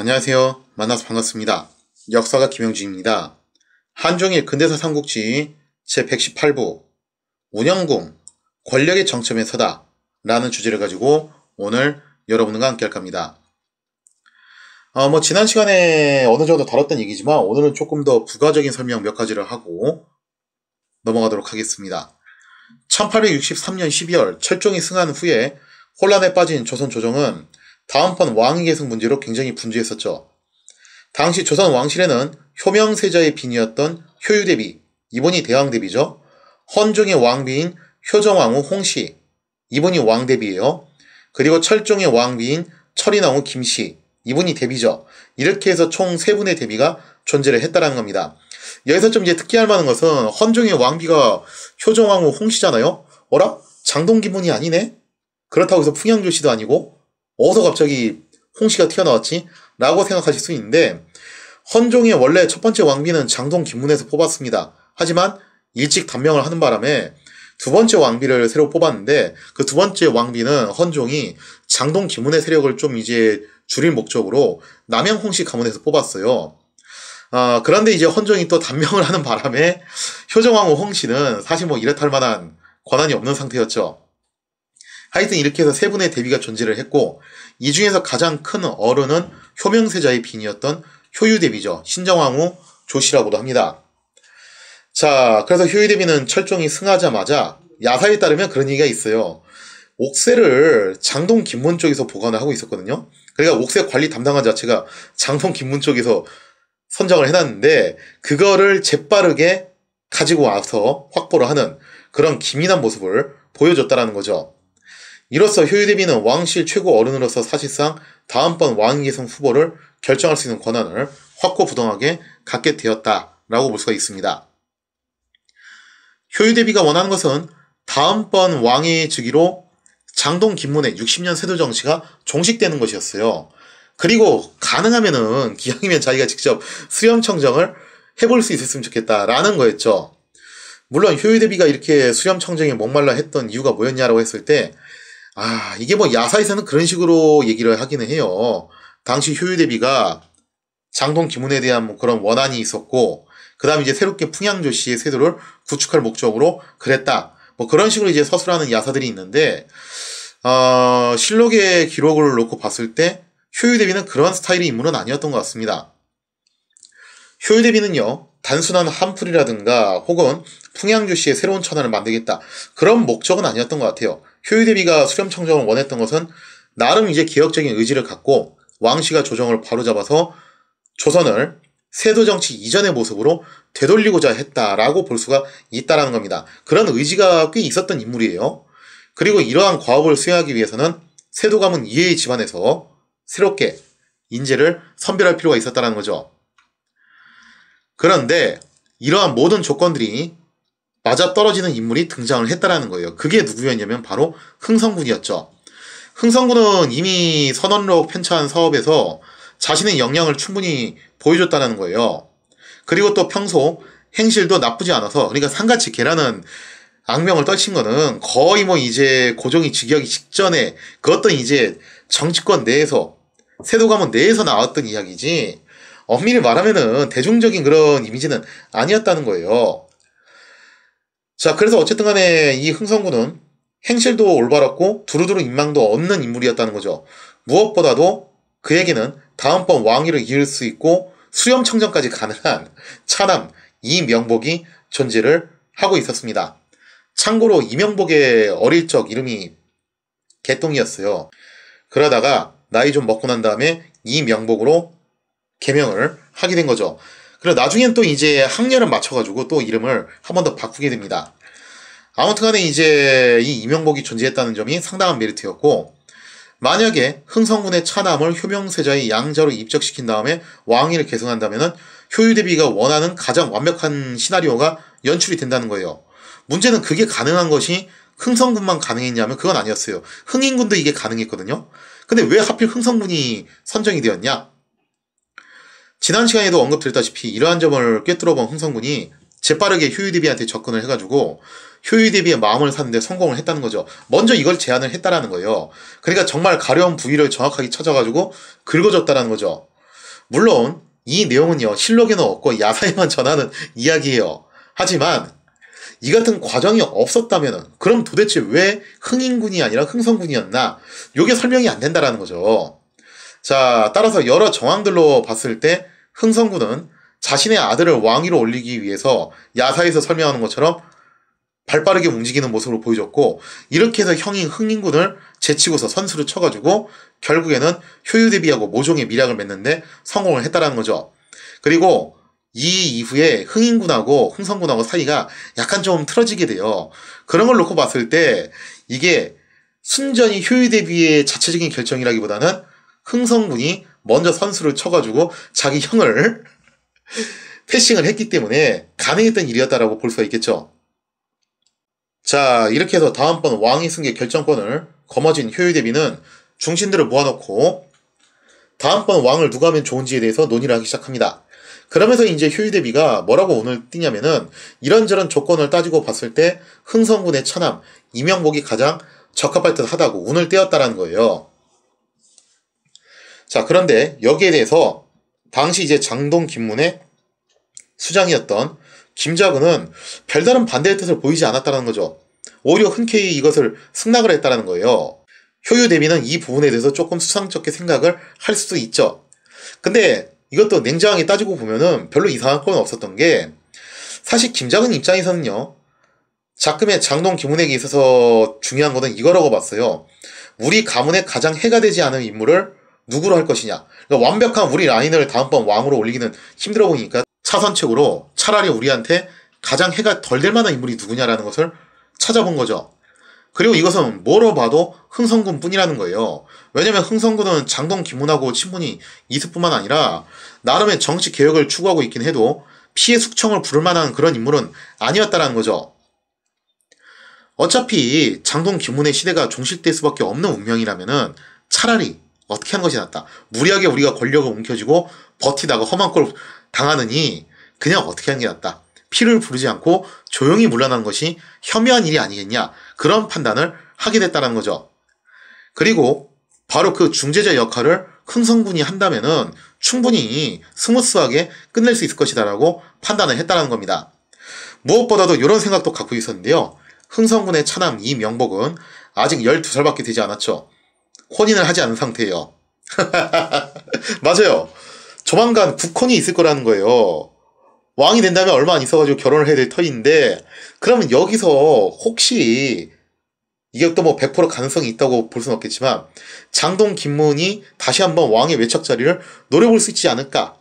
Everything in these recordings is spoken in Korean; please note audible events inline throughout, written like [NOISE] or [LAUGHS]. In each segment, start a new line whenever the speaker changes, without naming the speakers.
안녕하세요. 만나서 반갑습니다. 역사가 김영진입니다. 한종일 근대사 삼국지 제118부 운영궁 권력의 정점에 서다 라는 주제를 가지고 오늘 여러분과 함께 할 겁니다. 어, 뭐 지난 시간에 어느 정도 다뤘던 얘기지만 오늘은 조금 더 부가적인 설명 몇 가지를 하고 넘어가도록 하겠습니다. 1863년 12월 철종이 승한 후에 혼란에 빠진 조선 조정은 다음판 왕위 계승 문제로 굉장히 분주했었죠. 당시 조선 왕실에는 효명세자의 빈이었던 효유대비, 이번이 대왕대비죠. 헌종의 왕비인 효정왕후 홍씨, 이분이 왕대비예요. 그리고 철종의 왕비인 철인왕후 김씨, 이분이 대비죠. 이렇게 해서 총 세 분의 대비가 존재를 했다라는 겁니다. 여기서 좀 이제 특기할 만한 것은 헌종의 왕비가 효정왕후 홍씨잖아요. 어라? 장동기분이 아니네? 그렇다고 해서 풍양조씨도 아니고 어서 갑자기 홍씨가 튀어나왔지? 라고 생각하실 수 있는데 헌종의 원래 첫 번째 왕비는 장동 김문에서 뽑았습니다. 하지만 일찍 단명을 하는 바람에 두 번째 왕비를 새로 뽑았는데 그 두 번째 왕비는 헌종이 장동 김문의 세력을 좀 이제 줄일 목적으로 남양홍씨 가문에서 뽑았어요. 아, 그런데 이제 헌종이 또 단명을 하는 바람에 효정왕후 홍씨는 사실 뭐 이랬할 만한 권한이 없는 상태였죠. 하여튼 이렇게 해서 세 분의 대비가 존재를 했고 이 중에서 가장 큰 어른은 효명세자의 빈이었던 효유대비죠. 신정왕후 조씨라고도 합니다. 자, 그래서 효유대비는 철종이 승하자마자 야사에 따르면 그런 얘기가 있어요. 옥새를 장동 김문 쪽에서 보관을 하고 있었거든요. 그러니까 옥새 관리 담당한 자체가 장동 김문 쪽에서 선정을 해놨는데 그거를 재빠르게 가지고 와서 확보를 하는 그런 기민한 모습을 보여줬다라는 거죠. 이로써 효유대비는 왕실 최고 어른으로서 사실상 다음번 왕위계승 후보를 결정할 수 있는 권한을 확고부동하게 갖게 되었다라고 볼 수가 있습니다. 효유대비가 원하는 것은 다음번 왕의 즉위로 장동 김문의 60년 세도 정치가 종식되는 것이었어요. 그리고 가능하면은 기왕이면 자기가 직접 수렴 청정을 해볼 수 있었으면 좋겠다라는 거였죠. 물론 효유대비가 이렇게 수렴 청정에 목말라 했던 이유가 뭐였냐라고 했을 때 아, 이게 뭐 야사에서는 그런 식으로 얘기를 하기는 해요. 당시 효율 대비가 장동 기문에 대한 뭐 그런 원한이 있었고, 그 다음에 이제 새롭게 풍양조 씨의 세도를 구축할 목적으로 그랬다. 뭐 그런 식으로 이제 서술하는 야사들이 있는데, 어, 실록의 기록을 놓고 봤을 때 효율 대비는 그런 스타일의 인물은 아니었던 것 같습니다. 효율 대비는요, 단순한 한풀이라든가 혹은 풍양조 씨의 새로운 천안을 만들겠다. 그런 목적은 아니었던 것 같아요. 효유 대비가 수렴 청정을 원했던 것은 나름 이제 개혁적인 의지를 갖고 왕씨가 조정을 바로잡아서 조선을 세도 정치 이전의 모습으로 되돌리고자 했다라고 볼 수가 있다라는 겁니다. 그런 의지가 꽤 있었던 인물이에요. 그리고 이러한 과업을 수행하기 위해서는 세도 감은 이해의 집안에서 새롭게 인재를 선별할 필요가 있었다는 라 거죠. 그런데 이러한 모든 조건들이 맞아떨어지는 인물이 등장을 했다라는 거예요. 그게 누구였냐면 바로 흥성군이었죠. 흥성군은 이미 선원록 편찬 사업에서 자신의 역량을 충분히 보여줬다는 거예요. 그리고 또 평소 행실도 나쁘지 않아서 그러니까 상가이 걔라는 악명을 떨친 거는 거의 뭐 이제 고종이 직역이 직전에 그 어떤 이제 정치권 내에서 세도 가문 내에서 나왔던 이야기지 엄밀히 말하면은 대중적인 그런 이미지는 아니었다는 거예요. 자, 그래서 어쨌든 간에 이 흥성군은 행실도 올바랐고 두루두루 인망도 얻는 인물이었다는 거죠. 무엇보다도 그에게는 다음번 왕위를 이을 수 있고 수렴청정까지 가능한 차남 이명복이 존재를 하고 있었습니다. 참고로 이명복의 어릴 적 이름이 개똥이었어요. 그러다가 나이 좀 먹고 난 다음에 이명복으로 개명을 하게 된 거죠. 그래 나중엔 또 이제 학년을 맞춰가지고 또 이름을 한 번 더 바꾸게 됩니다. 아무튼간에 이제 이 이명복이 존재했다는 점이 상당한 메리트였고 만약에 흥성군의 차남을 효명세자의 양자로 입적시킨 다음에 왕위를 계승한다면 효유대비가 원하는 가장 완벽한 시나리오가 연출이 된다는 거예요. 문제는 그게 가능한 것이 흥성군만 가능했냐면 그건 아니었어요. 흥인군도 이게 가능했거든요. 근데 왜 하필 흥성군이 선정이 되었냐? 지난 시간에도 언급드렸다시피 이러한 점을 꿰뚫어 본흥성군이 재빠르게 효유대비한테 접근을 해가지고 효유대비의 마음을 사는데 성공을 했다는 거죠. 먼저 이걸 제안을 했다라는 거예요. 그러니까 정말 가려운 부위를 정확하게 찾아가지고 긁어줬다라는 거죠. 물론 이 내용은요 실록에는 없고 야사에만 전하는 [LAUGHS] 이야기예요. 하지만 이 같은 과정이 없었다면 그럼 도대체 왜 흥인군이 아니라 흥성군이었나? 요게 설명이 안 된다라는 거죠. 자, 따라서 여러 정황들로 봤을 때 흥성군은 자신의 아들을 왕위로 올리기 위해서 야사에서 설명하는 것처럼 발빠르게 움직이는 모습으로 보여줬고 이렇게 해서 형인 흥인군을 제치고서 선수를 쳐가지고 결국에는 효유 대비하고 모종의 미략을 맺는데 성공을 했다라는 거죠. 그리고 이 이후에 흥인군하고 흥성군하고 사이가 약간 좀 틀어지게 돼요. 그런 걸 놓고 봤을 때 이게 순전히 효유 대비의 자체적인 결정이라기보다는 흥성군이 먼저 선수를 쳐가지고 자기 형을 [LAUGHS] 패싱을 했기 때문에 가능했던 일이었다라고 볼 수가 있겠죠. 자 이렇게 해서 다음번 왕이 승계 결정권을 거머쥔 효율대비는 중신들을 모아놓고 다음번 왕을 누가 하면 좋은지에 대해서 논의를 하기 시작합니다. 그러면서 이제 효율대비가 뭐라고 오늘 뛰냐면은 이런저런 조건을 따지고 봤을 때 흥성군의 처남 이명복이 가장 적합할 듯하다고 운을 떼었다라는 거예요. 자, 그런데 여기에 대해서 당시 이제 장동 김문의 수장이었던 김자근은 별다른 반대의 뜻을 보이지 않았다는 거죠. 오히려 흔쾌히 이것을 승낙을 했다는 거예요. 효유 대비는 이 부분에 대해서 조금 수상쩍게 생각을 할 수도 있죠. 근데 이것도 냉정하게 따지고 보면은 별로 이상한 건 없었던 게 사실 김자근 입장에서는요. 작금의 장동 김은에게 있어서 중요한 것은 이거라고 봤어요. 우리 가문에 가장 해가 되지 않은 인물을 누구로 할 것이냐. 그러니까 완벽한 우리 라인을 다음번 왕으로 올리기는 힘들어 보이니까 차선책으로 차라리 우리한테 가장 해가 덜 될 만한 인물이 누구냐라는 것을 찾아본 거죠. 그리고 이것은 뭐로 봐도 흥성군 뿐이라는 거예요. 왜냐면 흥성군은 장동 김문하고 친분이 이수뿐만 아니라 나름의 정치 개혁을 추구하고 있긴 해도 피해 숙청을 부를 만한 그런 인물은 아니었다라는 거죠. 어차피 장동 김문의 시대가 종식될 수밖에 없는 운명이라면 차라리 어떻게 하는 것이 낫다. 무리하게 우리가 권력을 움켜쥐고 버티다가 험한 꼴 당하느니 그냥 어떻게 하는 게 낫다. 피를 부르지 않고 조용히 물러나는 것이 혐의한 일이 아니겠냐. 그런 판단을 하게 됐다는 거죠. 그리고 바로 그 중재자 역할을 흥성군이 한다면 충분히 스무스하게 끝낼 수 있을 것이다라고 판단을 했다는 겁니다. 무엇보다도 이런 생각도 갖고 있었는데요. 흥성군의 차남 이명복은 아직 12살밖에 되지 않았죠. 혼인을 하지 않은 상태예요. [LAUGHS] 맞아요. 조만간 국혼이 있을 거라는 거예요. 왕이 된다면 얼마 안 있어가지고 결혼을 해야 될 터인데, 그러면 여기서 혹시, 이게 또 뭐 100% 가능성이 있다고 볼 수는 없겠지만, 장동 김문이 다시 한번 왕의 외척 자리를 노려볼 수 있지 않을까.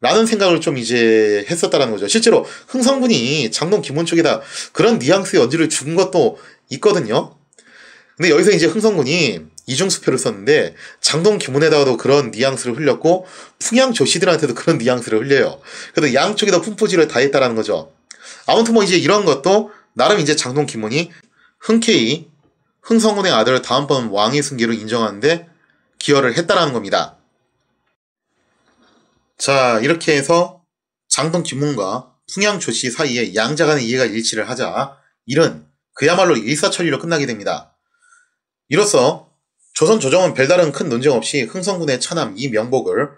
라는 생각을 좀 이제 했었다라는 거죠. 실제로 흥성군이 장동 김문 쪽에다 그런 뉘앙스의 연지를 준 것도 있거든요. 근데 여기서 이제 흥성군이 이중수표를 썼는데 장동 김문에다가도 그런 뉘앙스를 흘렸고 풍양 조씨들한테도 그런 뉘앙스를 흘려요. 그래도 양쪽에다 품포질을 다했다라는 거죠. 아무튼 뭐 이제 이런 것도 나름 이제 장동 김문이 흔쾌히 흥성군의 아들 을 다음번 왕의 승계로 인정하는데 기여를 했다라는 겁니다. 자 이렇게 해서 장동 김문과 풍양 조씨 사이에 양자간의 이해가 일치를 하자 이런 그야말로 일사천리로 끝나게 됩니다. 이로써 조선 조정은 별다른 큰 논쟁 없이 흥성군의 차남 이명복을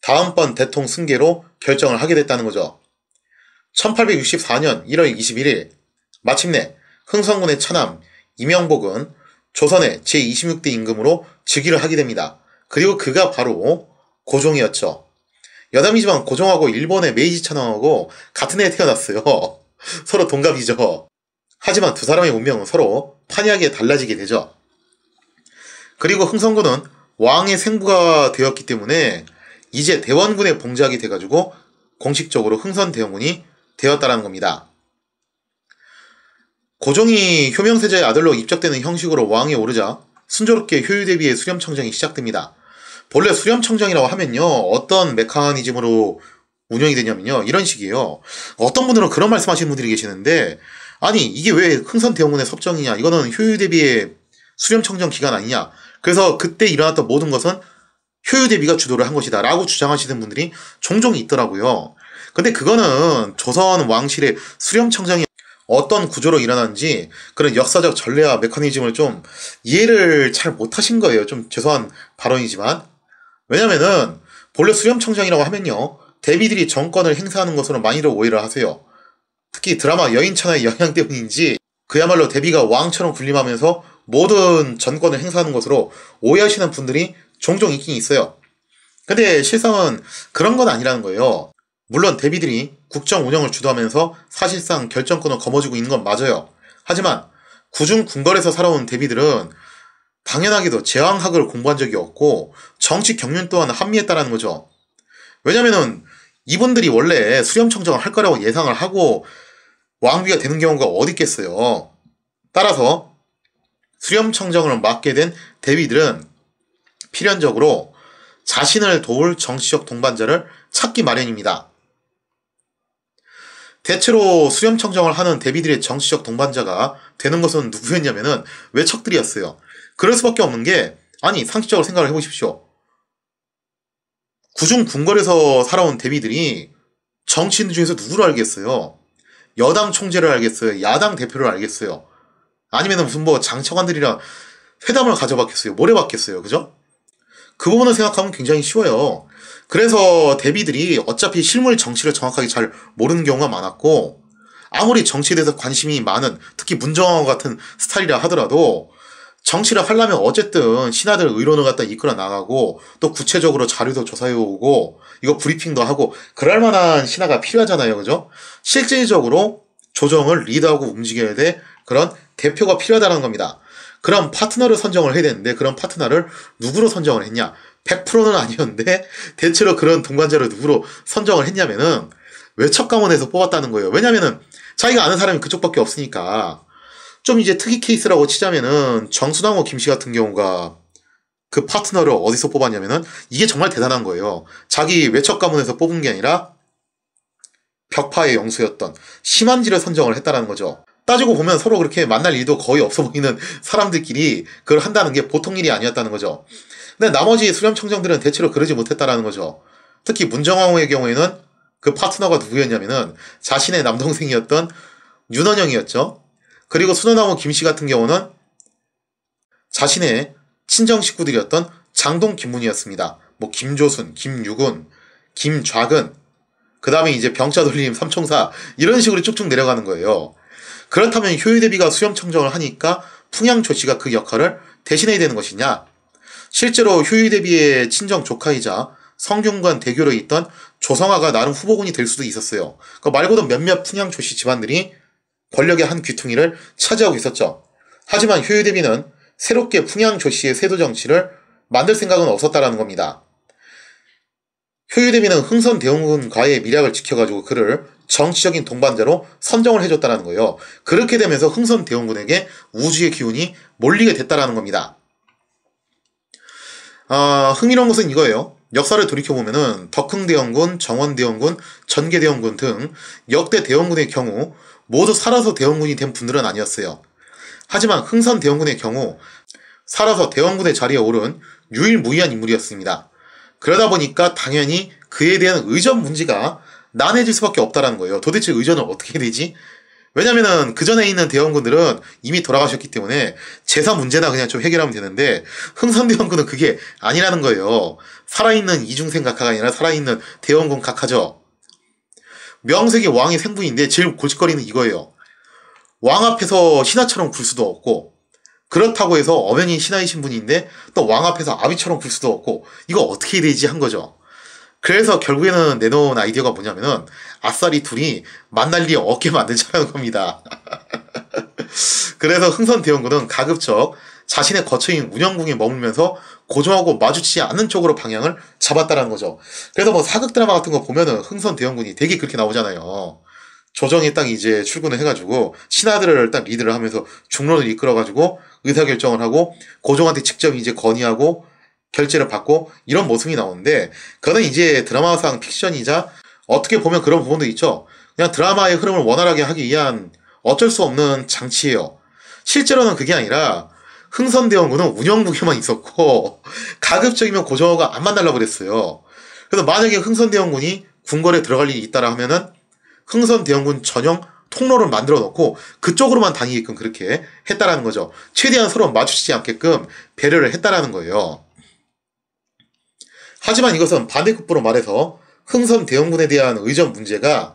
다음번 대통 승계로 결정을 하게 됐다는 거죠. 1864년 1월 21일 마침내 흥성군의 차남 이명복은 조선의 제26대 임금으로 즉위를 하게 됩니다. 그리고 그가 바로 고종이었죠. 여담이지만 고종하고 일본의 메이지 천황하고 같은 해에 태어났어요. [LAUGHS] 서로 동갑이죠. 하지만 두 사람의 운명은 서로 판이하게 달라지게 되죠. 그리고 흥선군은 왕의 생부가 되었기 때문에 이제 대원군의 봉작이 돼가지고 공식적으로 흥선대원군이 되었다라는 겁니다. 고종이 효명세자의 아들로 입적되는 형식으로 왕에 오르자 순조롭게 효율 대비의 수렴청정이 시작됩니다. 본래 수렴청정이라고 하면요. 어떤 메커니즘으로 운영이 되냐면요. 이런 식이에요. 어떤 분들은 그런 말씀 하시는 분들이 계시는데 아니 이게 왜 흥선대원군의 섭정이냐 이거는 효율 대비의 수렴청정 기간 아니냐 그래서 그때 일어났던 모든 것은 효율 대비가 주도를 한 것이다 라고 주장하시는 분들이 종종 있더라고요. 근데 그거는 조선 왕실의 수렴청정이 어떤 구조로 일어났는지 그런 역사적 전례와 메커니즘을 좀 이해를 잘 못하신 거예요. 좀 죄송한 발언이지만. 왜냐면은 본래 수렴청정이라고 하면요. 대비들이 정권을 행사하는 것으로 많이들 오해를 하세요. 특히 드라마 여인천하의 영향 때문인지 그야말로 대비가 왕처럼 군림하면서 모든 전권을 행사하는 것으로 오해하시는 분들이 종종 있긴 있어요. 근데 실상은 그런 건 아니라는 거예요. 물론 대비들이 국정 운영을 주도하면서 사실상 결정권을 거머쥐고 있는 건 맞아요. 하지만 구중 궁궐에서 살아온 대비들은 당연하게도 제왕학을 공부한 적이 없고 정치 경륜 또한 합리했다라는 거죠. 왜냐면은 이분들이 원래 수렴 청정을 할 거라고 예상을 하고 왕비가 되는 경우가 어딨겠어요 따라서 수렴 청정으로 맡게 된대비들은 필연적으로 자신을 도울 정치적 동반자를 찾기 마련입니다. 대체로 수렴 청정을 하는 대비들의 정치적 동반자가 되는 것은 누구였냐면은 외척들이었어요. 그럴 수밖에 없는 게 아니 상식적으로 생각을 해보십시오. 구중 궁궐에서 살아온 대비들이 정치인 중에서 누구를 알겠어요? 여당 총재를 알겠어요? 야당 대표를 알겠어요? 아니면 무슨 뭐 장차관들이랑 회담을 가져봤겠어요. 뭘 해봤겠어요. 그죠? 그 부분을 생각하면 굉장히 쉬워요. 그래서 대비들이 어차피 실물 정치를 정확하게 잘 모르는 경우가 많았고, 아무리 정치에 대해서 관심이 많은, 특히 문정왕 같은 스타일이라 하더라도, 정치를 하려면 어쨌든 신하들 의론을 갖다 이끌어 나가고, 또 구체적으로 자료도 조사해오고, 이거 브리핑도 하고, 그럴 만한 신하가 필요하잖아요. 그죠? 실질적으로 조정을 리드하고 움직여야 돼 그런 대표가 필요하다는 겁니다. 그럼 파트너를 선정을 해야 되는데 그런 파트너를 누구로 선정을 했냐? 100%는 아니었는데 [LAUGHS] 대체로 그런 동반자를 누구로 선정을 했냐면은 외척 감원에서 뽑았다는 거예요. 왜냐면은 자기가 아는 사람이 그쪽밖에 없으니까 좀 이제 특이 케이스라고 치자면은 정수왕호 김씨 같은 경우가 그 파트너를 어디서 뽑았냐면은 이게 정말 대단한 거예요. 자기 외척 가문에서 뽑은 게 아니라 벽파의 영수였던 심한지를 선정을 했다는 거죠. 따지고 보면 서로 그렇게 만날 일도 거의 없어 보이는 사람들끼리 그걸 한다는 게 보통 일이 아니었다는 거죠. 근데 나머지 수렴청정들은 대체로 그러지 못했다라는 거죠. 특히 문정왕후의 경우에는 그 파트너가 누구였냐면은 자신의 남동생이었던 윤원영이었죠. 그리고 순원왕후 김씨 같은 경우는 자신의 친정 식구들이었던 장동 김문이었습니다. 뭐 김조순, 김유군, 김좌근, 그 다음에 이제 병자 돌림 삼총사 이런 식으로 쭉쭉 내려가는 거예요. 그렇다면 효율 대비가 수염 청정을 하니까 풍향 조치가 그 역할을 대신해야 되는 것이냐? 실제로 효율 대비의 친정 조카이자 성균관 대교로 있던 조성아가 나름 후보군이 될 수도 있었어요. 그 말고도 몇몇 풍향 조씨 집안들이 권력의 한 귀퉁이를 차지하고 있었죠. 하지만 효율 대비는 새롭게 풍양 조씨의 세도 정치를 만들 생각은 없었다라는 겁니다. 효유대비는 흥선 대원군과의밀약을 지켜가지고 그를 정치적인 동반자로 선정을 해줬다는 거예요. 그렇게 되면서 흥선 대원군에게 우주의 기운이 몰리게 됐다라는 겁니다. 어, 흥미로운 것은 이거예요. 역사를 돌이켜보면 덕흥대원군, 정원대원군, 전개대원군등 역대 대원군의 경우 모두 살아서 대원군이 된 분들은 아니었어요. 하지만 흥선 대원군의 경우 살아서 대원군의 자리에 오른 유일무이한 인물이었습니다. 그러다 보니까 당연히 그에 대한 의전 문제가 난해질 수밖에 없다라는 거예요. 도대체 의전은 어떻게 되지? 왜냐면은 그 전에 있는 대원군들은 이미 돌아가셨기 때문에 제사 문제나 그냥 좀 해결하면 되는데 흥선대원군은 그게 아니라는 거예요. 살아있는 이중생 각하가 아니라 살아있는 대원군 각하죠. 명색이 왕의 생분인데 제일 고집거리는 이거예요. 왕 앞에서 신하처럼 굴 수도 없고 그렇다고 해서 엄연히 신하이신 분인데 또 왕 앞에서 아비처럼 굴 수도 없고 이거 어떻게 되지 한 거죠. 그래서 결국에는 내놓은 아이디어가 뭐냐면은 아싸리 둘이 만날 리 없게 만들자는 겁니다. [LAUGHS] 그래서 흥선 대원군은 가급적 자신의 거처인 운영궁에 머물면서 고정하고 마주치지 않는 쪽으로 방향을 잡았다라는 거죠. 그래서 뭐 사극 드라마 같은 거 보면은 흥선 대원군이 되게 그렇게 나오잖아요. 조정이 딱 이제 출근을 해가지고 신하들을 일단 리드를 하면서 중론을 이끌어가지고 의사결정을 하고 고종한테 직접 이제 건의하고 결제를 받고 이런 모습이 나오는데 그거는 이제 드라마상 픽션이자 어떻게 보면 그런 부분도 있죠. 그냥 드라마의 흐름을 원활하게 하기 위한 어쩔 수 없는 장치예요. 실제로는 그게 아니라 흥선대원군은 운영국에만 있었고 [LAUGHS] 가급적이면 고저가 안 만날라 그랬어요. 그래서 만약에 흥선대원군이 궁궐에 들어갈 일이 있다라 하면은 흥선대원군 전용 통로를 만들어 놓고 그쪽으로만 다니게끔 그렇게 했다라는 거죠. 최대한 서로 마주치지 않게끔 배려를 했다라는 거예요. 하지만 이것은 반대급부로 말해서 흥선 대원군에 대한 의전 문제가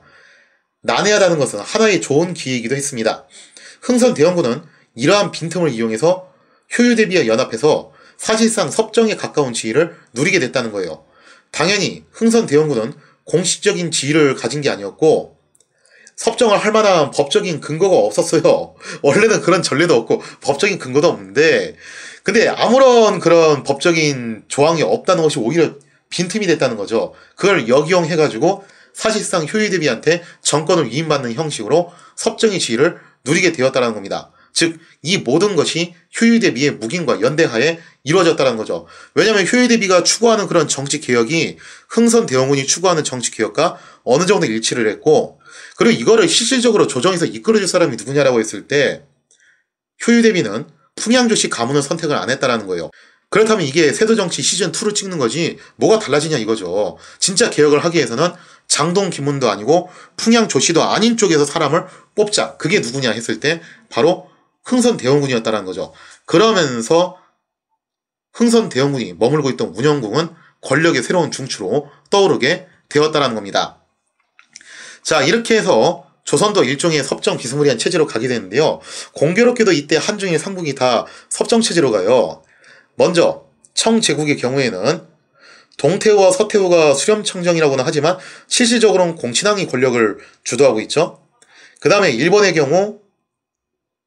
난해하다는 것은 하나의 좋은 기회이기도 했습니다. 흥선 대원군은 이러한 빈틈을 이용해서 효율 대비와 연합해서 사실상 섭정에 가까운 지위를 누리게 됐다는 거예요. 당연히 흥선 대원군은 공식적인 지위를 가진 게 아니었고 섭정을 할 만한 법적인 근거가 없었어요. [LAUGHS] 원래는 그런 전례도 없고 법적인 근거도 없는데 근데 아무런 그런 법적인 조항이 없다는 것이 오히려 빈틈이 됐다는 거죠. 그걸 역이용해 가지고 사실상 효유대비한테 정권을 위임받는 형식으로 섭정의 지위를 누리게 되었다는 겁니다. 즉, 이 모든 것이 효유대비의 묵인과 연대하에 이루어졌다는 거죠. 왜냐하면 효유대비가 추구하는 그런 정치 개혁이 흥선 대원군이 추구하는 정치 개혁과 어느 정도 일치를 했고 그리고 이거를 실질적으로 조정해서 이끌어줄 사람이 누구냐라고 했을 때 효유 대비는 풍양조 씨 가문을 선택을 안 했다라는 거예요. 그렇다면 이게 세도정치 시즌2를 찍는 거지 뭐가 달라지냐 이거죠. 진짜 개혁을 하기 위해서는 장동 김문도 아니고 풍양 조씨도 아닌 쪽에서 사람을 뽑자. 그게 누구냐 했을 때 바로 흥선 대원군이었다는 거죠. 그러면서 흥선 대원군이 머물고 있던 운영궁은 권력의 새로운 중추로 떠오르게 되었다는 겁니다. 자, 이렇게 해서 조선도 일종의 섭정 비스무리한 체제로 가게 되는데요. 공교롭게도 이때 한중일 삼국이 다 섭정 체제로 가요. 먼저 청제국의 경우에는 동태우와 서태우가 수렴청정이라고는 하지만 실질적으로는 공친왕이 권력을 주도하고 있죠. 그 다음에 일본의 경우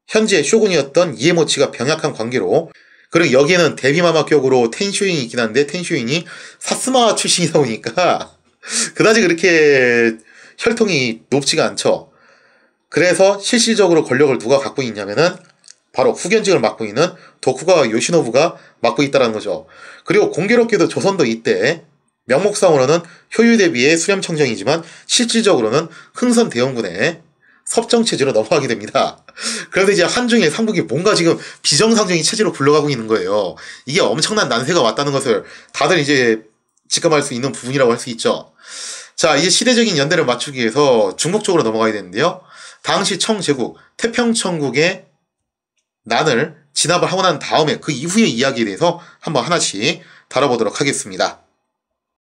현재 쇼군이었던 이에모치가 병약한 관계로 그리고 여기에는 데뷔마마격으로 텐슈인이 있긴 한데 텐슈인이 사스마 출신이다 보니까 [LAUGHS] 그다지 그렇게 혈통이 높지가 않죠. 그래서 실질적으로 권력을 누가 갖고 있냐면은 바로 후견직을 맡고 있는 도쿠가와 요시노부가 맡고 있다는 거죠. 그리고 공교롭게도 조선도 이때 명목상으로는 효율 대비의 수렴청정이지만 실질적으로는 흥선 대원군의 섭정 체제로 넘어가게 됩니다. 그래서 이제 한중일 삼국이 뭔가 지금 비정상적인 체제로 굴러가고 있는 거예요. 이게 엄청난 난세가 왔다는 것을 다들 이제 직감할 수 있는 부분이라고 할 수 있죠. 자, 이 시대적인 연대를 맞추기 위해서 중국 쪽으로 넘어가야 되는데요. 당시 청제국, 태평천국의 난을 진압을 하고 난 다음에 그 이후의 이야기에 대해서 한번 하나씩 다뤄보도록 하겠습니다.